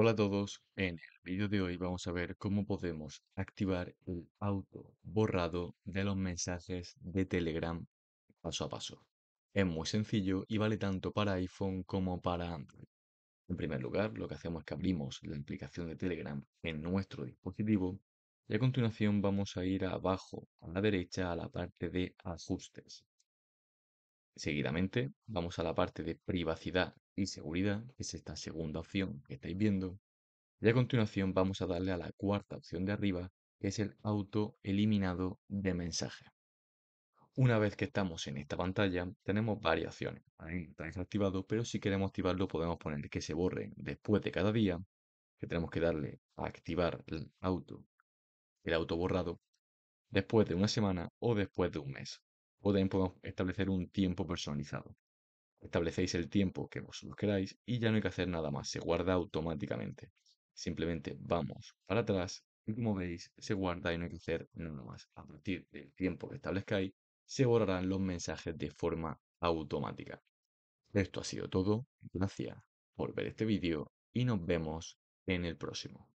Hola a todos, en el vídeo de hoy vamos a ver cómo podemos activar el auto borrado de los mensajes de Telegram paso a paso. Es muy sencillo y vale tanto para iPhone como para Android. En primer lugar, lo que hacemos es que abrimos la aplicación de Telegram en nuestro dispositivo y a continuación vamos a ir abajo a la derecha a la parte de ajustes. Seguidamente, vamos a la parte de privacidad y seguridad, que es esta segunda opción que estáis viendo. Y a continuación vamos a darle a la cuarta opción de arriba, que es el auto eliminado de mensaje. Una vez que estamos en esta pantalla, tenemos varias opciones. está desactivado, pero si queremos activarlo podemos poner que se borre después de cada día, que tenemos que darle a activar el auto, el auto borrado, después de una semana o después de un mes o también podemos establecer un tiempo personalizado. Establecéis el tiempo que vosotros queráis y ya no hay que hacer nada más, se guarda automáticamente. Simplemente vamos para atrás y como veis se guarda y no hay que hacer nada más. A partir del tiempo que establezcáis se borrarán los mensajes de forma automática. Esto ha sido todo, gracias por ver este vídeo y nos vemos en el próximo.